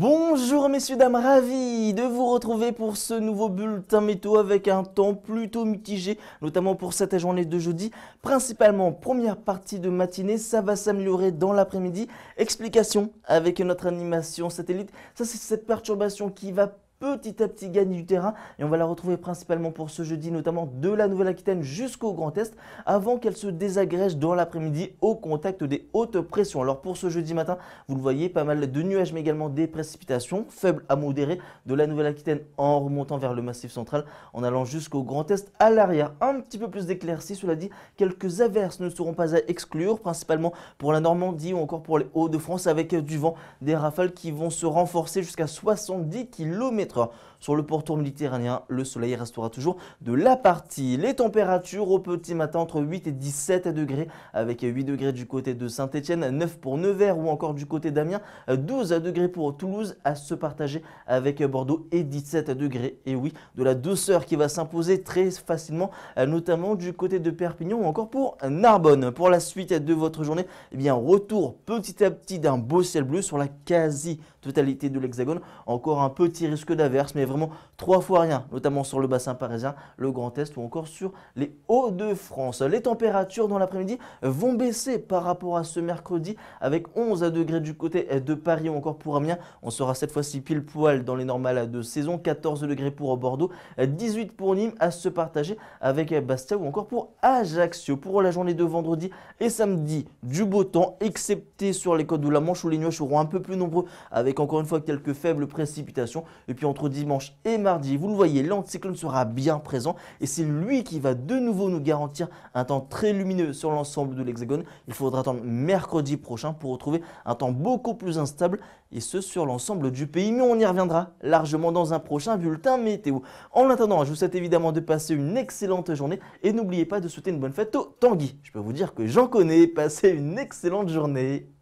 Bonjour messieurs, dames, ravi de vous retrouver pour ce nouveau bulletin météo avec un temps plutôt mitigé, notamment pour cette journée de jeudi. Principalement première partie de matinée, ça va s'améliorer dans l'après-midi. Explication avec notre animation satellite, ça c'est cette perturbation qui va petit à petit gagner du terrain et on va la retrouver principalement pour ce jeudi, notamment de la Nouvelle-Aquitaine jusqu'au Grand Est, avant qu'elle se désagrège dans l'après-midi au contact des hautes pressions. Alors pour ce jeudi matin, vous le voyez, pas mal de nuages mais également des précipitations, faibles à modérées, de la Nouvelle-Aquitaine en remontant vers le massif central, en allant jusqu'au Grand Est à l'arrière. Un petit peu plus d'éclaircies, cela dit, quelques averses ne seront pas à exclure, principalement pour la Normandie ou encore pour les Hauts-de-France avec du vent, des rafales qui vont se renforcer jusqu'à 70 km Hein. Sur le pourtour méditerranéen, le soleil restera toujours de la partie. Les températures au petit matin entre 8 et 17 degrés, avec 8 degrés du côté de Saint-Etienne, 9 pour Nevers ou encore du côté d'Amiens, 12 degrés pour Toulouse à se partager avec Bordeaux et 17 degrés. Et oui, de la douceur qui va s'imposer très facilement, notamment du côté de Perpignan ou encore pour Narbonne. Pour la suite de votre journée, eh bien retour petit à petit d'un beau ciel bleu sur la quasi-totalité de l'Hexagone. Encore un petit risque d'averses, mais vraiment trois fois rien, notamment sur le bassin parisien, le Grand Est ou encore sur les Hauts-de-France. Les températures dans l'après-midi vont baisser par rapport à ce mercredi, avec 11 degrés du côté de Paris ou encore pour Amiens. On sera cette fois-ci pile poil dans les normales de saison, 14 degrés pour Bordeaux, 18 pour Nîmes, à se partager avec Bastia ou encore pour Ajaccio. Pour la journée de vendredi et samedi, du beau temps, excepté sur les côtes de la Manche où les nuages seront un peu plus nombreux, avec encore une fois quelques faibles précipitations. Et puis entre dimanche et mardi. Vous le voyez, l'anticyclone sera bien présent et c'est lui qui va de nouveau nous garantir un temps très lumineux sur l'ensemble de l'hexagone. Il faudra attendre mercredi prochain pour retrouver un temps beaucoup plus instable et ce sur l'ensemble du pays. Mais on y reviendra largement dans un prochain bulletin météo. En attendant, je vous souhaite évidemment de passer une excellente journée et n'oubliez pas de souhaiter une bonne fête au Tanguy. Je peux vous dire que j'en connais. Passez une excellente journée.